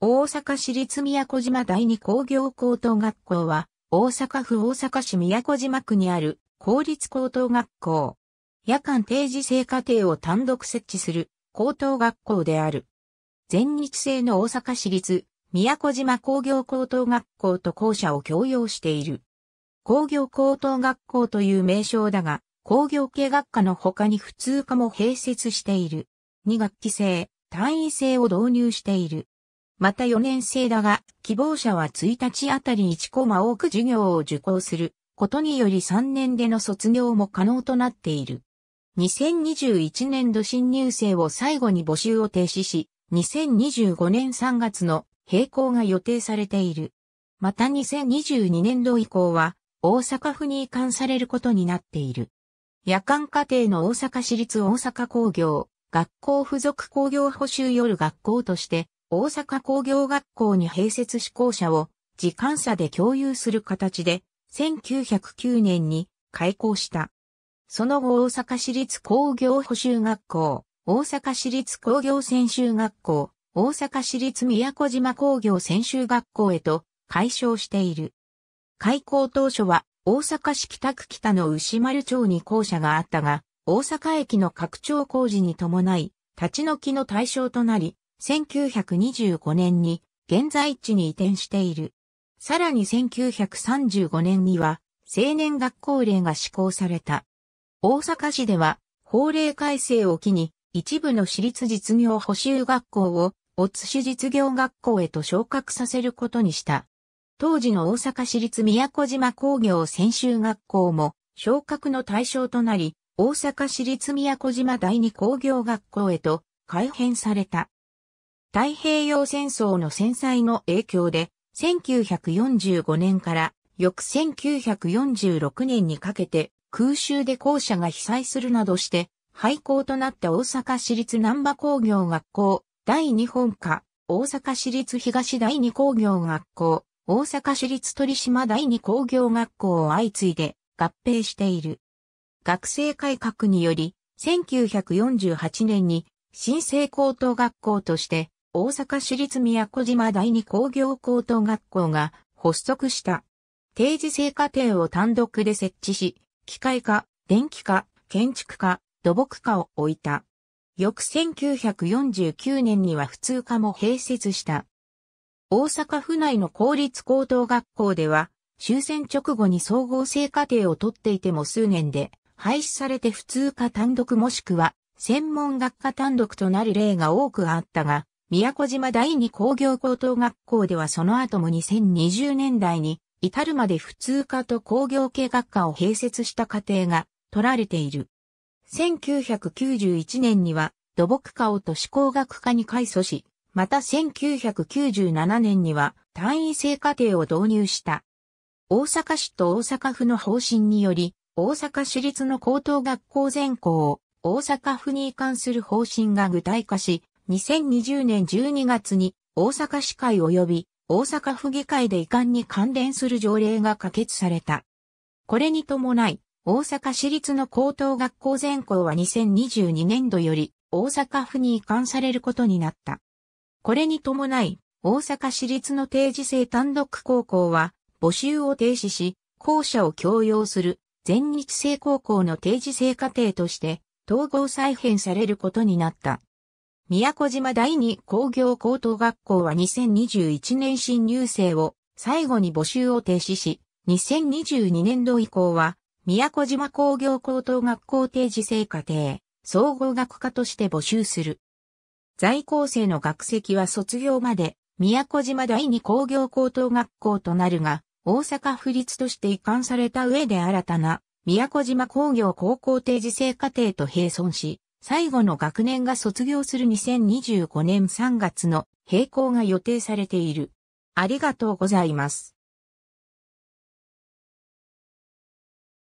大阪市立宮古島第二工業高等学校は、大阪府大阪市宮古島区にある公立高等学校。夜間定時制課程を単独設置する高等学校である。全日制の大阪市立宮古島工業高等学校と校舎を共用している。工業高等学校という名称だが、工業系学科の他に普通科も併設している。2学期制、単位制を導入している。また4年生だが、希望者は1日あたり1コマ多く授業を受講することにより3年での卒業も可能となっている。2021年度新入生を最後に募集を停止し、2025年3月の並行が予定されている。また2022年度以降は、大阪府に移管されることになっている。夜間課程の大阪市立大阪工業、学校付属工業補修夜学校として、大阪工業学校に併設志向者を時間差で共有する形で1909年に開校した。その後大阪市立工業補修学校、大阪市立工業専修学校、大阪市立宮古島工業専修学校へと解消している。開校当初は大阪市北区北の牛丸町に校舎があったが、大阪駅の拡張工事に伴い、立ち退きの対象となり、1925年に現在地に移転している。さらに1935年には青年学校令が施行された。大阪市では法令改正を機に一部の私立実業補修学校をお津市実業学校へと昇格させることにした。当時の大阪市立宮古島工業専修学校も昇格の対象となり、大阪市立宮古島第二工業学校へと改編された。太平洋戦争の戦災の影響で、1945年から翌1946年にかけて空襲で校舎が被災するなどして廃校となった大阪市立南波工業学校第2本科大阪市立東第2工業学校大阪市立鳥島第2工業学校を相次いで合併している。学生改革により1948年に新生高等学校として大阪市立宮古島第二工業高等学校が発足した。定時制課程を単独で設置し、機械化、電気化、建築化、土木化を置いた。翌1949年には普通科も併設した。大阪府内の公立高等学校では、終戦直後に総合生課程を取っていても数年で、廃止されて普通科単独もしくは、専門学科単独となる例が多くあったが、宮古島第二工業高等学校ではその後も2020年代に至るまで普通科と工業系学科を併設した過程が取られている。1991年には土木科を都市工学科に改組し、また1997年には単位制課程を導入した。大阪市と大阪府の方針により、大阪市立の高等学校全校を大阪府に移管する方針が具体化し、2020年12月に大阪市会及び大阪府議会で遺憾に関連する条例が可決された。これに伴い、大阪市立の高等学校全校は2022年度より大阪府に遺憾されることになった。これに伴い、大阪市立の定時制単独高校は募集を停止し、校舎を強要する全日制高校の定時制課程として統合再編されることになった。宮古島第二工業高等学校は2021年新入生を最後に募集を停止し、2022年度以降は、宮古島工業高等学校定時制課程、総合学科として募集する。在校生の学籍は卒業まで、宮古島第二工業高等学校となるが、大阪府立として移管された上で新たな、宮古島工業高校定時制課程と並存し、最後の学年が卒業する2025年3月の閉校が予定されている。ありがとうございます。